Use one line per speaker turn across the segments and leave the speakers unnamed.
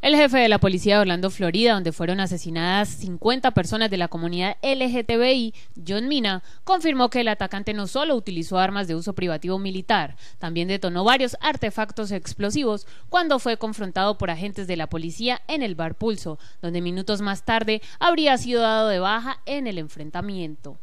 El jefe de la policía de Orlando, Florida, donde fueron asesinadas 50 personas de la comunidad LGTBI, John Mina, confirmó que el atacante no solo utilizó armas de uso privativo militar, también detonó varios artefactos explosivos cuando fue confrontado por agentes de la policía en el bar Pulso, donde minutos más tarde habría sido dado de baja en el enfrentamiento.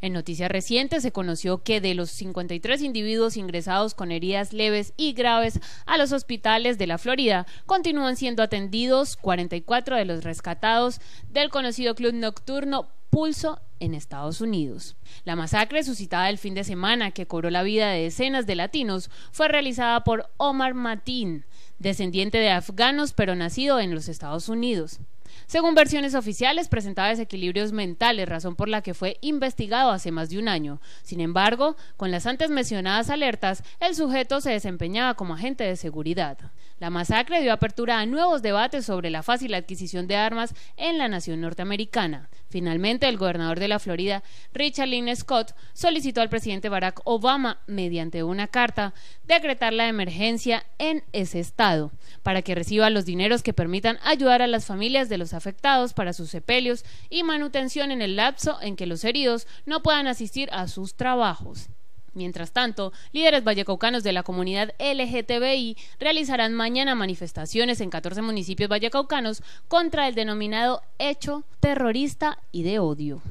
En noticias recientes se conoció que de los 53 individuos ingresados con heridas leves y graves a los hospitales de la Florida, continúan siendo atendidos 44 de los rescatados del conocido club nocturno Pulso en Estados Unidos. La masacre suscitada el fin de semana que cobró la vida de decenas de latinos fue realizada por Omar Matin, descendiente de afganos pero nacido en los Estados Unidos. Según versiones oficiales, presentaba desequilibrios mentales, razón por la que fue investigado hace más de un año. Sin embargo, con las antes mencionadas alertas, el sujeto se desempeñaba como agente de seguridad. La masacre dio apertura a nuevos debates sobre la fácil adquisición de armas en la nación norteamericana. Finalmente, el gobernador de la Florida, Richard Lynn Scott, solicitó al presidente Barack Obama, mediante una carta, decretar la emergencia en ese estado, para que reciba los dineros que permitan ayudar a las familias de los afectados para sus sepelios y manutención en el lapso en que los heridos no puedan asistir a sus trabajos. Mientras tanto, líderes vallecaucanos de la comunidad LGTBI realizarán mañana manifestaciones en 14 municipios vallecaucanos contra el denominado hecho terrorista y de odio.